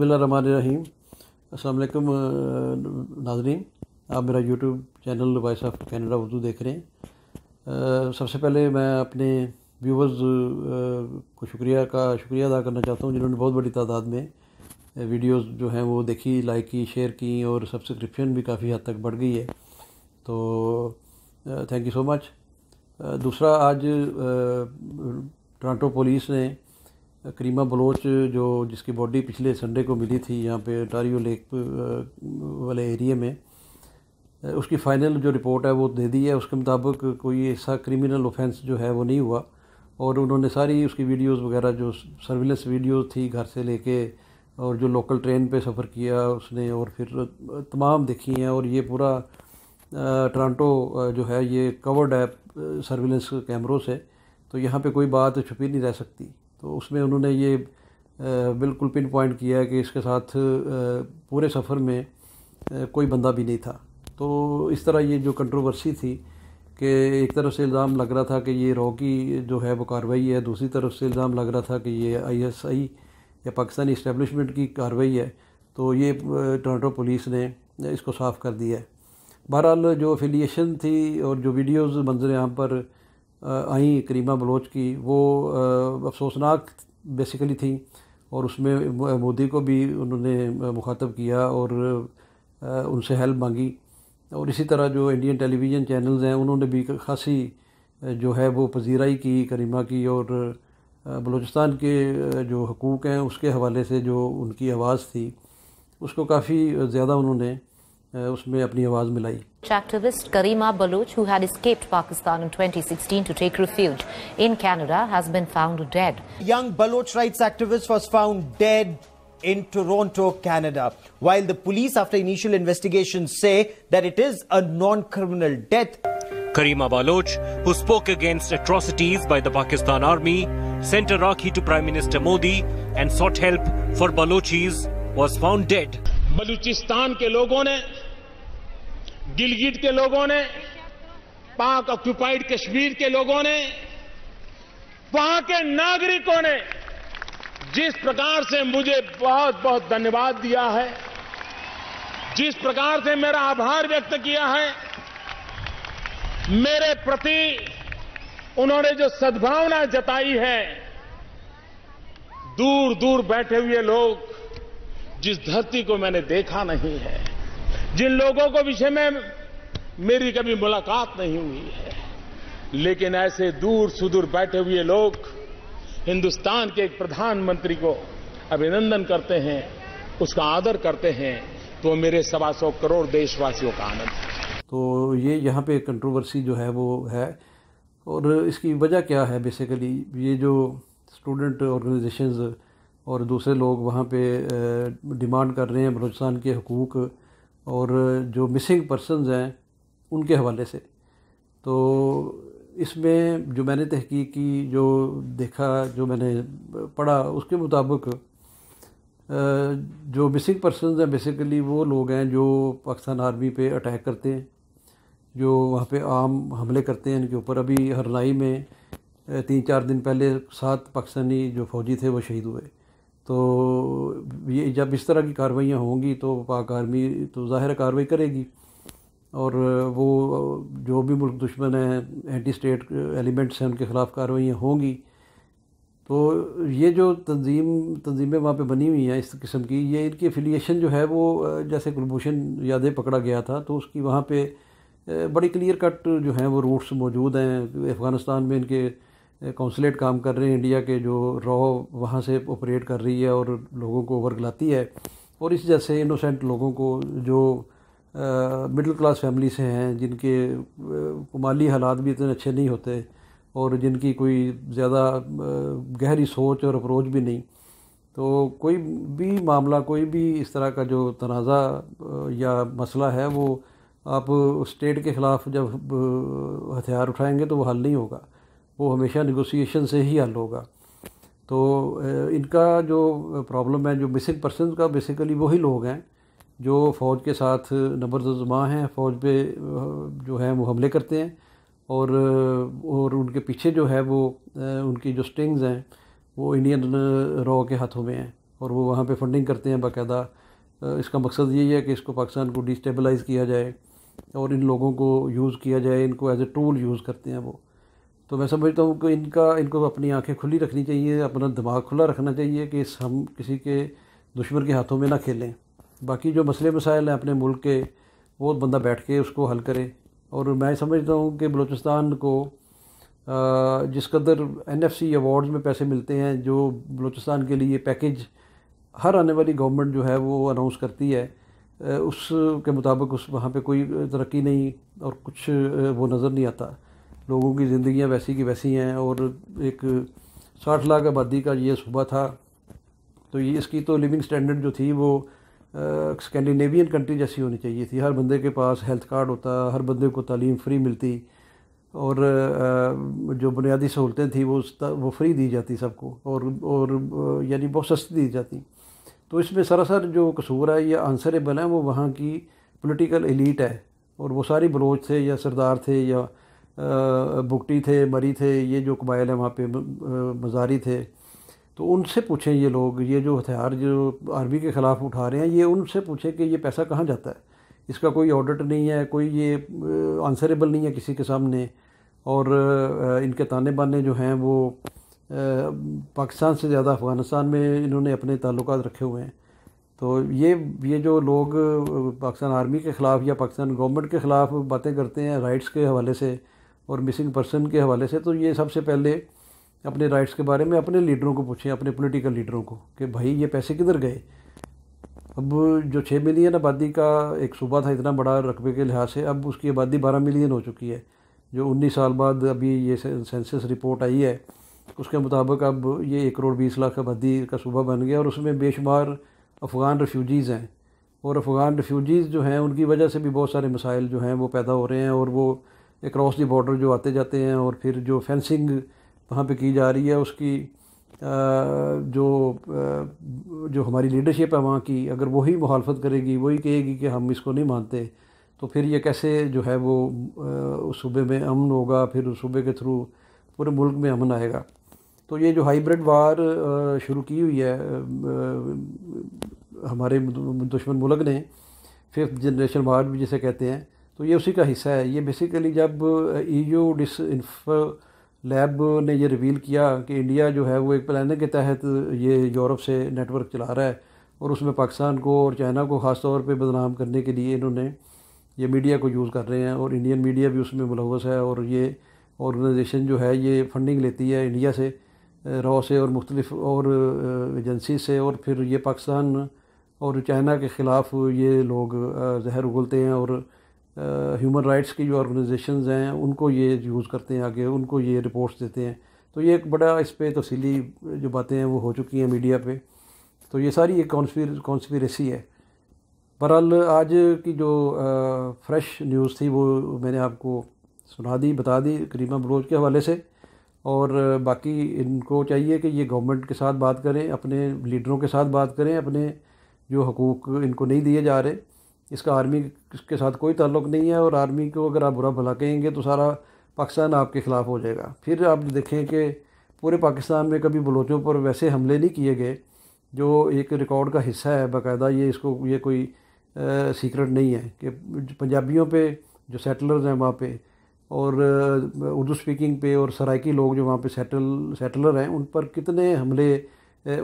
रामीम असल नाजरीन आप मेरा YouTube channel voice of Canada Urdu देख रहे हैं सबसे पहले मैं अपने व्यूवर्स को शुक्रिया का शुक्रिया अदा करना चाहता हूँ जिन्होंने बहुत बड़ी तादाद में वीडियोस जो हैं वो देखी लाइक की शेयर की और सब्सक्रिप्शन भी काफ़ी हद तक बढ़ गई है तो थैंक यू सो मच दूसरा आज टोरंटो पुलिस ने करीमा बलोच जो जिसकी बॉडी पिछले संडे को मिली थी यहाँ पे टारियो लेक वाले एरिए में उसकी फ़ाइनल जो रिपोर्ट है वो दे दी है उसके मुताबिक कोई ऐसा क्रिमिनल ऑफेंस जो है वो नहीं हुआ और उन्होंने सारी उसकी वीडियोस वगैरह जो सर्विलेंस वीडियोस थी घर से लेके और जो लोकल ट्रेन पे सफ़र किया उसने और फिर तमाम देखी हैं और ये पूरा टोरंटो जो है ये कवर्ड है सर्विलेंस कैमरों से तो यहाँ पे कोई बात छुपी नहीं रह सकती तो उसमें उन्होंने ये बिल्कुल पिन पॉइंट किया कि इसके साथ पूरे सफ़र में कोई बंदा भी नहीं था तो इस तरह ये जो कंट्रोवर्सी थी कि एक तरफ से इल्ज़ाम लग रहा था कि ये रॉ की जो है वो कार्रवाई है दूसरी तरफ से इल्ज़ाम लग रहा था कि ये आईएसआई या पाकिस्तानी इस्टेबलिशमेंट की कार्रवाई है तो ये टोरंटो पुलिस ने इसको साफ़ कर दिया है बहरहाल जो एफिलिएशन थी और जो वीडियोस मंजर यहाँ पर आई करीमा बलोच की वो अफसोसनाक बेसिकली थी और उसमें मोदी को भी उन्होंने मुखातब किया और उनसे हेल्प मांगी और इसी तरह जो इंडियन टेलीविज़न चैनल्स हैं उन्होंने भी खासी जो है वो पजीराई की करीमा की और बलूचिस्तान के जो हकूक़ हैं उसके हवाले से जो उनकी आवाज़ थी उसको काफ़ी ज़्यादा उन्होंने उसमें अपनी आवाज़ मिलाई Activist Karima Baloch, who had escaped Pakistan in 2016 to take refuge in Canada, has been found dead. Young Baloch rights activist was found dead in Toronto, Canada. While the police, after initial investigations, say that it is a non criminal death. Karima Baloch, who spoke against atrocities by the Pakistan army, sent a Rakhi to Prime Minister Modi and sought help for Balochis, was found dead. Balochistan के लोगों ने गिलगिट के लोगों ने पाक occupied Kashmir के लोगों ने वहां के नागरिकों ने जिस प्रकार से मुझे बहुत बहुत धन्यवाद दिया है जिस प्रकार से मेरा आभार व्यक्त किया है मेरे प्रति उन्होंने जो सद्भावना जताई है दूर दूर बैठे हुए लोग जिस धरती को मैंने देखा नहीं है जिन लोगों को विषय में मेरी कभी मुलाकात नहीं हुई है लेकिन ऐसे दूर सुदूर बैठे हुए लोग हिंदुस्तान के एक प्रधानमंत्री को अभिनंदन करते हैं उसका आदर करते हैं तो मेरे सवा सौ करोड़ देशवासियों का आनंद है तो ये यहाँ पे कंट्रोवर्सी जो है वो है और इसकी वजह क्या है बेसिकली ये जो स्टूडेंट ऑर्गेनाइजेशंस और दूसरे लोग वहाँ पे डिमांड कर रहे हैं बलोचिस्तान के हकूक़ और जो मिसिंग पर्सनस हैं उनके हवाले से तो इसमें जो मैंने तहकीक की जो देखा जो मैंने पढ़ा उसके मुताबिक जो मिसिंग पर्सन हैं बेसिकली वो लोग हैं जो पाकिस्तान आर्मी पे अटैक करते हैं जो वहाँ पे आम हमले करते हैं इनके ऊपर अभी हरनाई में तीन चार दिन पहले सात पाकिस्तानी जो फ़ौजी थे वो शहीद हुए तो ये जब इस तरह की कार्रवाइयाँ होंगी तो पाक आर्मी तो ज़ाहिर कार्रवाई करेगी और वो जो भी मुल्क दुश्मन हैं एंटी स्टेट एलिमेंट्स हैं उनके ख़िलाफ़ कार्रवाइयाँ होंगी तो ये जो तंजीम तंजीमें वहाँ पे बनी हुई हैं इस किस्म की ये इनकी एफिलिएशन जो है वो जैसे कुलभूषण यादव पकड़ा गया था तो उसकी वहाँ पे बड़ी क्लियर कट जो हैं वो रूट्स मौजूद हैं अफ़गानिस्तान में इनके कौंसलेट काम कर रहे हैं इंडिया के जो रॉ वहाँ से ऑपरेट कर रही है और लोगों को गलाती है और इस जैसे इनोसेंट लोगों को जो मिडिल क्लास फैमिली से हैं जिनके माली हालात भी इतने अच्छे नहीं होते और जिनकी कोई ज़्यादा गहरी सोच और अप्रोच भी नहीं तो कोई भी मामला कोई भी इस तरह का जो तनाज़ा या मसला है वो आप स्टेट के ख़िलाफ़ जब हथियार उठाएंगे तो वो हल नहीं होगा वो हमेशा निगोसिएशन से ही हल होगा तो इनका जो प्रॉब्लम है जो मिसिंग पर्सन का बेसिकली वही लोग हैं जो फ़ौज के साथ नंबरजमा हैं फ़ौज पे जो है वो हमले करते हैं और और उनके पीछे जो है वो उनकी जो स्टिंग्स हैं वो इंडियन रॉ के हाथों में हैं और वो वहाँ पे फंडिंग करते हैं बाकायदा इसका मकसद यही है कि इसको पाकिस्तान को डिस्टेबलाइज किया जाए और इन लोगों को यूज़ किया जाए इनको एज ए टूल यूज़ करते हैं वो तो मैं समझता हूँ कि इनका इनको अपनी आंखें खुली रखनी चाहिए अपना दिमाग खुला रखना चाहिए कि हम किसी के दुश्मन के हाथों में ना खेलें बाकी जो मसले मसाइल हैं अपने मुल्क के वो बंदा बैठ के उसको हल करे और मैं समझता हूँ कि बलूचिस्तान को जिस कदर एन एफ सी अवार्ड्स में पैसे मिलते हैं जो बलूचिस्तान के लिए पैकेज हर आने वाली गवर्नमेंट जो है वो अनाउंस करती है उसके मुताबिक उस वहाँ पे कोई तरक्की नहीं और कुछ वो नज़र नहीं आता लोगों की ज़िंदियाँ वैसी की वैसी हैं और एक साठ लाख आबादी का ये सूबा था तो ये इसकी तो लिविंग स्टैंडर्ड जो थी वो स्कैंडिनेवियन कंट्री जैसी होनी चाहिए थी हर बंदे के पास हेल्थ कार्ड होता हर बंदे को तालीम फ्री मिलती और जो बुनियादी सहूलतें थी वो वो फ्री दी जाती सबको और और यानी बहुत सस्ती दी जाती तो इसमें सरासर जो कसूर है या आंसरेबल है वो वहाँ की पॉलिटिकल एलिट है और वो सारी बलोच थे या सरदार थे या बुकटी थे मरी थे ये जो कबाइल हैं वहाँ पे मजारी थे तो उनसे पूछें ये लोग ये जो हथियार जो आर्मी के ख़िलाफ़ उठा रहे हैं ये उनसे पूछें कि ये पैसा कहाँ जाता है इसका कोई ऑडिट नहीं है कोई ये आंसरेबल नहीं है किसी के सामने और इनके ताने बाने जो हैं वो पाकिस्तान से ज़्यादा अफ़गानिस्तान में इन्होंने अपने ताल्लुक रखे हुए हैं तो ये ये जो लोग पाकिस्तान आर्मी के ख़िलाफ़ या पाकिस्तान गवर्नमेंट के ख़िलाफ़ बातें करते हैं राइट्स के हवाले से और मिसिंग पर्सन के हवाले से तो ये सबसे पहले अपने राइट्स के बारे में अपने लीडरों को पूछें अपने पॉलिटिकल लीडरों को कि भाई ये पैसे किधर गए अब जो छः मिलियन आबादी का एक सूबा था इतना बड़ा रकबे के लिहाज से अब उसकी आबादी बारह मिलियन हो चुकी है जो उन्नीस साल बाद अभी ये सेंसस रिपोर्ट आई है उसके मुताबिक अब ये एक करोड़ बीस लाख आबादी का सूबा बन गया और उसमें बेशुमार अफ़गान रिफ्यूजीज़ हैं और अफ़गान रिफ्यूजीज़ जो हैं उनकी वजह से भी बहुत सारे मसाइल जो हैं वो पैदा हो रहे हैं और वो अक्रॉस दी बॉर्डर जो आते जाते हैं और फिर जो फेंसिंग वहाँ पे की जा रही है उसकी जो जो हमारी लीडरशिप है वहाँ की अगर वही मुखालफत करेगी वही कहेगी कि हम इसको नहीं मानते तो फिर ये कैसे जो है वो उस सूबे में अमन होगा फिर उस सूबे के थ्रू पूरे मुल्क में अमन आएगा तो ये जो हाइब्रिड वार शुरू की हुई है हमारे दुश्मन मुल्क ने फिफ्थ जनरेशन वार भी जिसे कहते हैं तो ये उसी का हिस्सा है ये बेसिकली जब ई यू डिस लैब ने ये रिवील किया कि इंडिया जो है वो एक प्लान के तहत ये यूरोप से नेटवर्क चला रहा है और उसमें पाकिस्तान को और चाइना को ख़ास तौर पे बदनाम करने के लिए इन्होंने ये मीडिया को यूज़ कर रहे हैं और इंडियन मीडिया भी उसमें मुलवस है और ये ऑर्गेनाइजेशन जो है ये फंडिंग लेती है इंडिया से रॉ से और मुख्तलिफ और एजेंसी से और फिर ये पाकिस्तान और चाइना के ख़िलाफ़ ये लोग जहर उगलते हैं और ह्यूमन राइट्स की जो ऑर्गेनाइजेशन हैं उनको ये यूज़ करते हैं आगे उनको ये रिपोर्ट्स देते हैं तो ये एक बड़ा इस पर तफसीली जो बातें हैं वो हो चुकी हैं मीडिया पे तो ये सारी एक कॉन्स्पिर कॉन्स्पिरेसी है बहरहाल आज की जो आ, फ्रेश न्यूज़ थी वो मैंने आपको सुना दी बता दी करीमा बलोच के हवाले से और बाकी इनको चाहिए कि ये गवर्नमेंट के साथ बात करें अपने लीडरों के साथ बात करें अपने जो हकूक़ इनको नहीं दिए जा रहे इसका आर्मी के साथ कोई ताल्लुक नहीं है और आर्मी को अगर आप बुरा भला कहेंगे तो सारा पाकिस्तान आपके ख़िलाफ़ हो जाएगा फिर आप देखें कि पूरे पाकिस्तान में कभी बलोचों पर वैसे हमले नहीं किए गए जो एक रिकॉर्ड का हिस्सा है बाकायदा ये इसको ये कोई आ, सीक्रेट नहीं है कि पंजाबियों पे जो सेटलर्स हैं वहाँ पे और उर्दू स्पीकिंग पे और सराइकी लोग जो वहाँ पे सेटल सेटलर हैं उन पर कितने हमले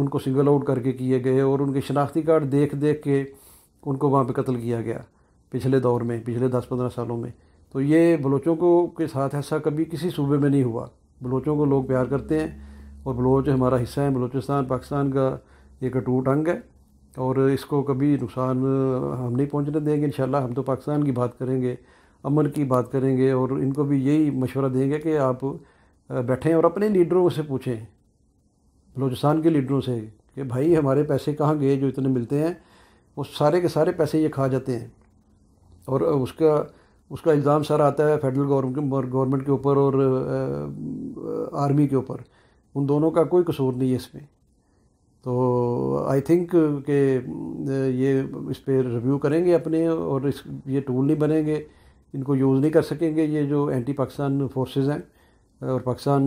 उनको सिंगल आउट करके किए गए और उनके शनाख्ती कार्ड देख देख के उनको वहाँ पे कत्ल किया गया पिछले दौर में पिछले दस पंद्रह सालों में तो ये बलोचों को के साथ ऐसा कभी किसी सूबे में नहीं हुआ बलोचों को लोग प्यार करते हैं और बलोच हमारा हिस्सा है बलोचिस्तान पाकिस्तान का एक अटूट अंग है और इसको कभी नुकसान हम नहीं पहुँचने देंगे इन हम तो पाकिस्तान की बात करेंगे अमन की बात करेंगे और इनको भी यही मशवरा देंगे कि आप बैठें और अपने लीडरों से पूछें बलोचिस्तान के लीडरों से कि भाई हमारे पैसे कहाँ गए जो इतने मिलते हैं वो सारे के सारे पैसे ये खा जाते हैं और उसका उसका इल्ज़ाम सारा आता है फेडरल गवर्नमेंट के ऊपर और आर्मी के ऊपर उन दोनों का कोई कसूर नहीं है इसमें तो आई थिंक के ये इस पर रिव्यू करेंगे अपने और इस ये टूल नहीं बनेंगे इनको यूज़ नहीं कर सकेंगे ये जो एंटी पाकिस्तान फोर्सेस हैं और पाकिस्तान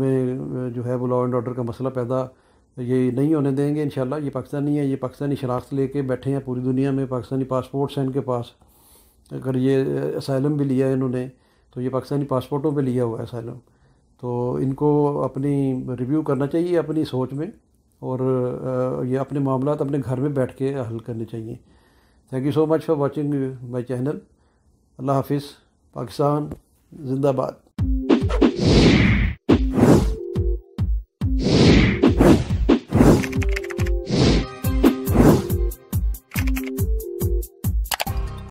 में जो है वो लॉ एंड ऑर्डर का मसला पैदा तो ये नहीं होने देंगे इन ये पाकिस्तानी है ये पाकिस्तानी शनाख्त लेके बैठे हैं पूरी दुनिया में पाकिस्तानी पासपोर्ट्स हैं इनके पास अगर ये असाइलम भी लिया है इन्होंने तो ये पाकिस्तानी पासपोर्टों पे लिया हुआ है असाइलम तो इनको अपनी रिव्यू करना चाहिए अपनी सोच में और ये अपने मामला अपने घर में बैठ के हल करने चाहिए thank you so much for watching my channel अल्लाह हाफिज़ पाकिस्तान जिंदाबाद